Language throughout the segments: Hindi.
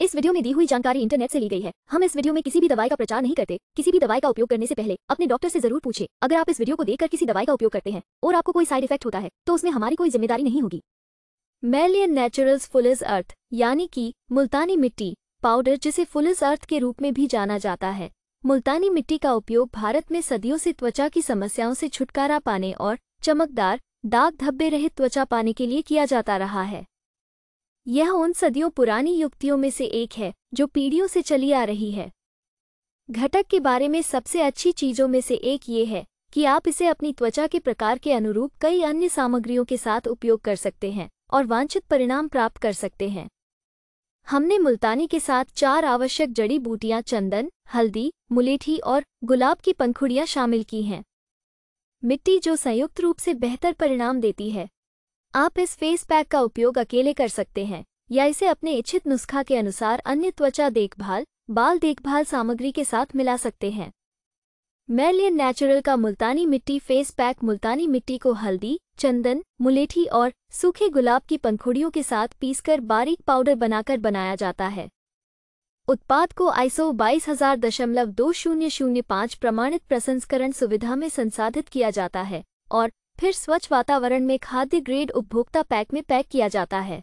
इस वीडियो में दी हुई जानकारी इंटरनेट से ली गई है हम इस वीडियो में किसी भी दवाई का प्रचार नहीं करते किसी भी दवाई का उपयोग करने से पहले अपने डॉक्टर से जरूर पूछे अगर आप इस वीडियो को देखकर किसी दवाई का उपयोग करते हैं और आपको कोई साइड इफेक्ट होता है तो उसमें हमारी कोई जिम्मेदारी नहीं होगी मेलियन नेचुरल फुलिस अर्थ यानी की मुल्तानी मिट्टी पाउडर जिसे फुलिस अर्थ के रूप में भी जाना जाता है मुल्तानी मिट्टी का उपयोग भारत में सदियों से त्वचा की समस्याओं से छुटकारा पाने और चमकदार दाग धब्बे रहित त्वचा पाने के लिए किया जाता रहा है यह उन सदियों पुरानी युक्तियों में से एक है जो पीढ़ियों से चली आ रही है घटक के बारे में सबसे अच्छी चीजों में से एक ये है कि आप इसे अपनी त्वचा के प्रकार के अनुरूप कई अन्य सामग्रियों के साथ उपयोग कर सकते हैं और वांछित परिणाम प्राप्त कर सकते हैं हमने मुल्तानी के साथ चार आवश्यक जड़ी बूटियां चंदन हल्दी मुलेठी और गुलाब की पंखुड़ियां शामिल की हैं मिट्टी जो संयुक्त रूप से बेहतर परिणाम देती है आप इस फेस पैक का उपयोग अकेले कर सकते हैं या इसे अपने इच्छित नुस्खा के अनुसार अन्य त्वचा देखभाल बाल देखभाल सामग्री के साथ मिला सकते हैं मेलियन नेचुरल का मुल्तानी मिट्टी फेस पैक मुल्तानी मिट्टी को हल्दी चंदन मुलेठी और सूखे गुलाब की पंखुड़ियों के साथ पीसकर बारीक पाउडर बनाकर बनाया जाता है उत्पाद को आईसो बाईस हजार दशमलव दो शून्य शून्य पाँच प्रमाणित प्रसंस्करण सुविधा में संसाधित किया जाता है और फिर स्वच्छ वातावरण में खाद्य ग्रेड उपभोक्ता पैक में पैक किया जाता है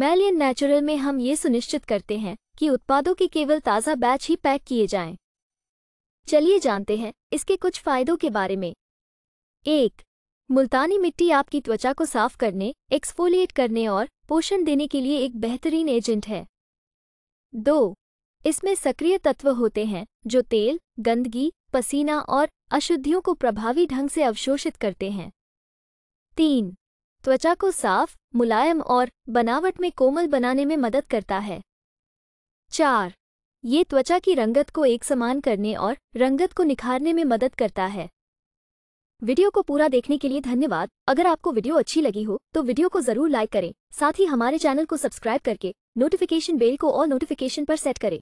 मैलियन नेचुरल में हम ये सुनिश्चित करते हैं कि उत्पादों के केवल ताज़ा बैच ही पैक किए जाएं। चलिए जानते हैं इसके कुछ फायदों के बारे में एक मुल्तानी मिट्टी आपकी त्वचा को साफ करने एक्सफोलिएट करने और पोषण देने के लिए एक बेहतरीन एजेंट है दो इसमें सक्रिय तत्व होते हैं जो तेल गंदगी पसीना और अशुद्धियों को प्रभावी ढंग से अवशोषित करते हैं तीन त्वचा को साफ मुलायम और बनावट में कोमल बनाने में मदद करता है चार ये त्वचा की रंगत को एक समान करने और रंगत को निखारने में मदद करता है वीडियो को पूरा देखने के लिए धन्यवाद अगर आपको वीडियो अच्छी लगी हो तो वीडियो को जरूर लाइक करें साथ ही हमारे चैनल को सब्सक्राइब करके नोटिफिकेशन बेल को और नोटिफिकेशन पर सेट करें